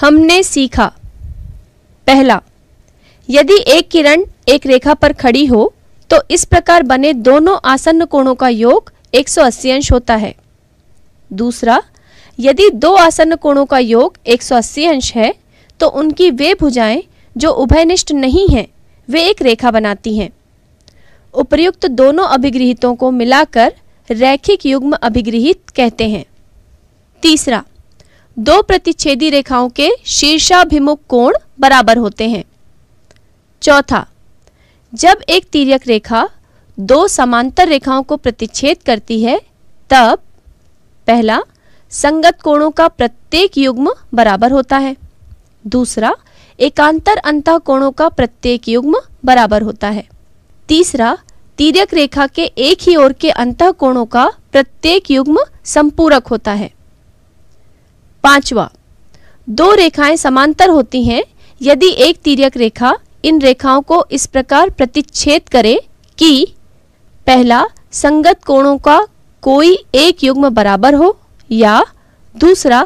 हमने सीखा पहला यदि एक किरण एक रेखा पर खड़ी हो तो इस प्रकार बने दोनों आसन्न कोणों का योग 180 अंश होता है दूसरा यदि दो आसन्न कोणों का योग 180 अंश है तो उनकी वे भुजाएं जो उभयनिष्ठ नहीं हैं वे एक रेखा बनाती हैं उपर्युक्त दोनों अभिगृहितों को मिलाकर रैखिक युग्म अभिगृहित कहते हैं तीसरा दो प्रतिच्छेदी रेखाओं के शीर्षाभिमुख कोण बराबर होते हैं चौथा जब एक तीर्यक रेखा दो समांतर रेखाओं को प्रतिच्छेद करती है तब पहला संगत कोणों का प्रत्येक युग्म बराबर होता है दूसरा एकांतर अंत कोणों का प्रत्येक युग्म बराबर होता है तीसरा तीर्यक रेखा के एक ही ओर के अंत कोणों का प्रत्येक युग्म संपूरक होता है पांचवा दो रेखाएं समांतर होती हैं यदि एक तिरक रेखा इन रेखाओं को इस प्रकार प्रतिच्छेद करे कि पहला संगत कोणों का कोई एक युग्म बराबर हो या दूसरा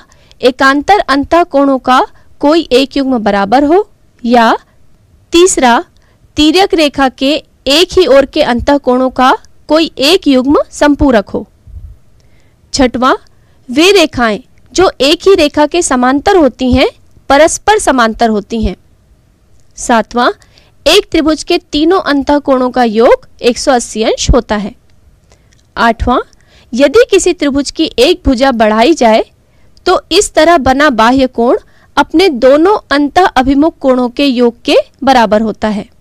एकांतर अंत कोणों का कोई एक युग्म बराबर हो या तीसरा तिरक रेखा के एक ही ओर के अंत कोणों का कोई एक युग्म संपूरक हो छठवां वे रेखाएं जो एक ही रेखा के समांतर होती हैं परस्पर समांतर होती हैं सातवां एक त्रिभुज के तीनों अंतःकोणों का योग 180 अंश होता है आठवां यदि किसी त्रिभुज की एक भुजा बढ़ाई जाए तो इस तरह बना बाह्य कोण अपने दोनों अंत अभिमुख कोणों के योग के बराबर होता है